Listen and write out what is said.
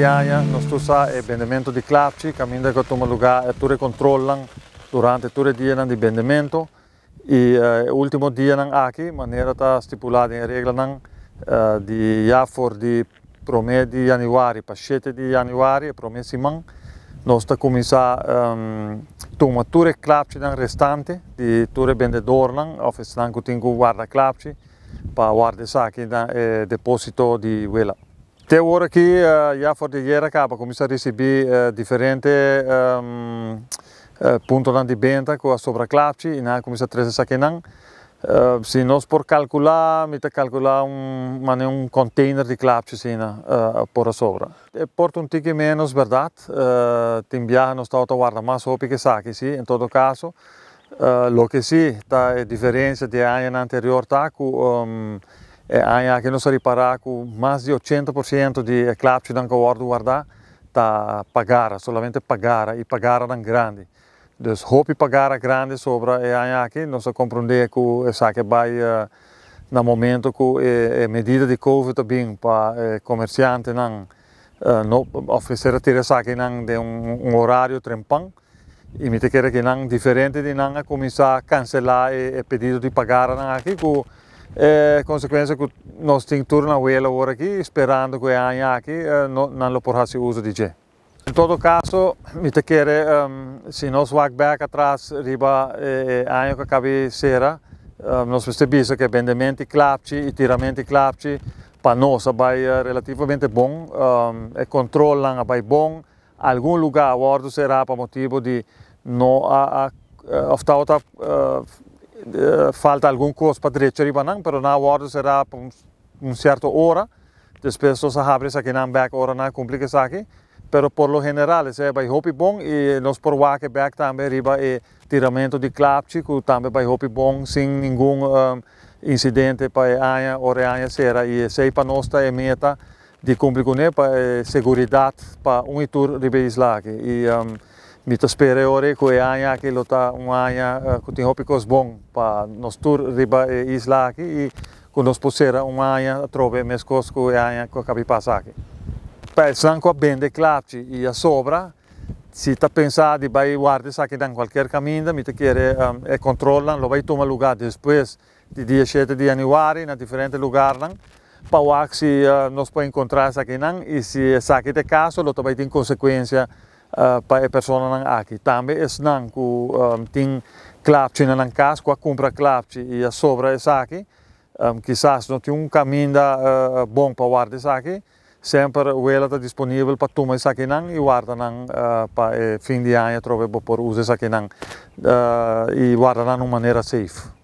migliaia, non stussa e di clapci, cammina che tu lugar e tu controllan durante tutti i giorni di bendimento. E uh, ultimo giorno anche, maniera stipulata in regola uh, di Jafor di prome di januari, pascete di januari e promessi man, noi cominciamo um, ehm, tuma ture clapci restanti, restante di ture bendedornan, office dan kutingu guarda clapci, per guardare il eh, deposito di vela. Até agora aqui, uh, já Fortaleza acaba começar a receber uh, diferentes um, uh, pontos de venda com a sobreclapte e não começa a trazer isso aqui não. Uh, se nós por calcular, me calcular um, um container de clapse assim, uh, por a sobra. E porta um tique menos, verdade? Uh, tem viagem, não está a guardar mais roupa que saque, sim, em todo caso. Uh, lo que sim, tá, a diferença de ano anterior tá com... Ehm, um, e eh, anche il nostro riparaco, più di 80% di eclapsi che guardo guarda, sta pagare, solamente pagare, e pagare dan grandi. Dus hopi pagare grande sopra e anche non so comprendere che sa che vai eh, nel momento che eh, medida di covid bin pa eh, commerciante non eh, no, offrire tira sa che non de un, un orario trempan e mi te que che non differente di non a cancelar cancellare e, e pedido di pagare anche che Eh, conseguenza che noi stiamo tornando a lavorare qui sperando che anche qui eh, non lo portasse uso di G. In tutto caso, mi te chiede, um, ehm, se noi swag back atrás, riba eh, anche che cavi sera, um, ehm, noi stiamo che vendimenti clapci, i tiramenti clapci, per noi è relativamente buoni, um, ehm, e controllano è buon, alcun lugar a guardo sarà per motivo di non a, a, a, eh, Eh, falta algún cosa para derecho ribanan, pero na wardo será por un, cierto hora, después los abres aquí nan back hora na cumple que saque, pero por lo general se vai hopi bon y nos por waque back también riba e eh, tiramiento de clapchi, que también vai hopi bon sin ningún um, incidente para año o reaña será y sei para nuestra meta de cumplir con para eh, seguridad para un tour riba isla y um, mitospereore aia che lota un'aia con eh, hopico sbon pa nostur riba e isla che con lo sposera un'aia trove mescosco e aia con capipasaki. Per sanco a bende clapci e sopra si sta pensando di vai guardi sa che dan qualche camminda mi te chiede um, eh, e controllan lo vai toma lugar después di 17 di januari in a differente lugarlan pa waxi uh, eh, nos puoi incontrare sa che nan e si sa che te caso lo trovai in conseguenza Ah, para a pessoa não aqui. Também é não que um, tem clapte na casa, compra clapte e a sobra é aqui. Um, quizás não tem um caminho da, uh, ah, bom para guardar isso aqui. Sempre o ela está disponível para tomar isso aqui não, ah, e guardar não, uh, para fim de ano, trove por usar isso aqui não, uh, e guardar não de uma maneira safe.